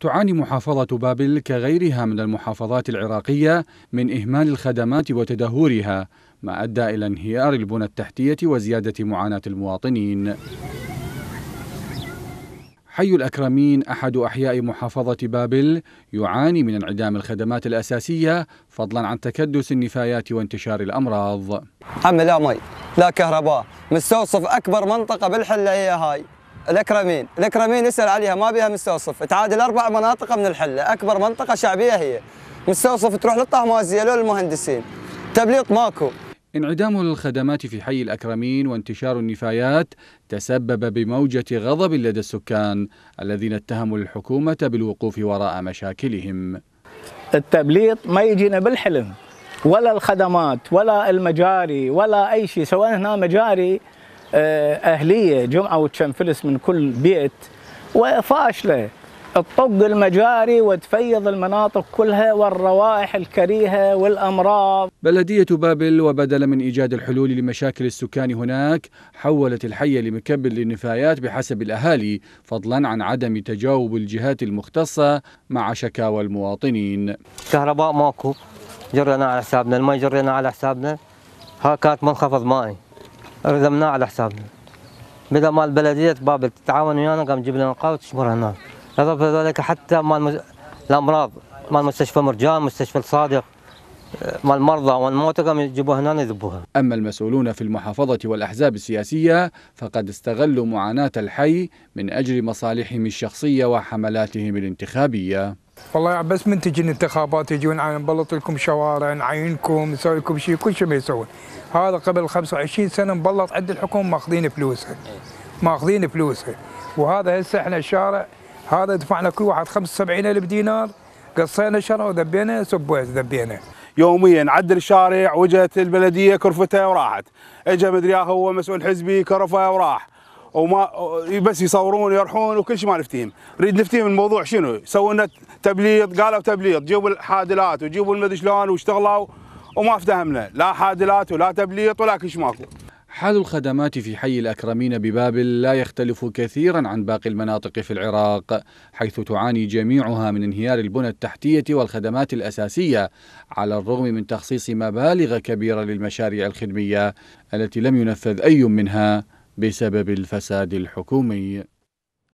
تعاني محافظة بابل كغيرها من المحافظات العراقية من إهمال الخدمات وتدهورها ما أدى إلى انهيار البنى التحتية وزيادة معاناة المواطنين حي الأكرمين أحد أحياء محافظة بابل يعاني من انعدام الخدمات الأساسية فضلا عن تكدس النفايات وانتشار الأمراض أما لا مي لا كهرباء مستوصف أكبر منطقة بالحلة هي هاي الاكرمين، الاكرمين يسال عليها ما بيها مستوصف، تعادل اربع مناطق من الحله، اكبر منطقه شعبيه هي. مستوصف تروح للطهمازيه لو المهندسين. تبليط ماكو. انعدام الخدمات في حي الأكرمين وانتشار النفايات تسبب بموجة غضب لدى السكان الذين اتهموا الحكومة بالوقوف وراء مشاكلهم التبليط ما يجينا بالحلم ولا الخدمات ولا المجاري ولا أي شيء سواء هنا مجاري آه، أهلية جمعة وتشنفلس من كل بيت وفاشلة تطق المجاري وتفيض المناطق كلها والروائح الكريهة والأمراض بلدية بابل وبدلا من إيجاد الحلول لمشاكل السكان هناك حولت الحي لمكب للنفايات بحسب الأهالي فضلا عن عدم تجاوب الجهات المختصة مع شكاوى المواطنين كهرباء ماكو جرينا على حسابنا المي جرينا على حسابنا ها كانت منخفض مائي رزمناه على حسابنا بدا مال بلديه بابل تتعاون ويانا قام جيب لنا قهوه تشمر هناك اضاف ذلك حتى مال مز... الامراض مال مستشفى مرجان مستشفى الصادق مال المرضى والموتى قاموا يجيبوها هنا يذبوها. اما المسؤولون في المحافظه والاحزاب السياسيه فقد استغلوا معاناه الحي من اجل مصالحهم الشخصيه وحملاتهم الانتخابيه. والله بس من تجي الانتخابات يجون نبلط لكم شوارع عينكم نسوي لكم شيء كل شيء ما يسوون. هذا قبل 25 سنه مبلط عند الحكومه ماخذين فلوسه إيه. ماخذين فلوسه وهذا هسه احنا الشارع هذا دفعنا كل واحد 75000 دينار قصينا شرع وذبينا سبويت ذبينا يوميا عدل الشارع وجهت البلديه كرفتها وراحت اجى مدري هو مسؤول حزبي كرفه وراح وما بس يصورون ويرحون وكل شيء ما نفتيهم، نريد نفتيهم الموضوع شنو؟ سووا لنا تبليط قالوا تبليط، جيبوا الحادلات وجيبوا المدري شلون واشتغلوا وما افتهمنا لا حادلات ولا تبليط ولا كش ماكو حال الخدمات في حي الأكرمين ببابل لا يختلف كثيرا عن باقي المناطق في العراق حيث تعاني جميعها من انهيار البنى التحتية والخدمات الأساسية على الرغم من تخصيص مبالغ كبيرة للمشاريع الخدمية التي لم ينفذ أي منها بسبب الفساد الحكومي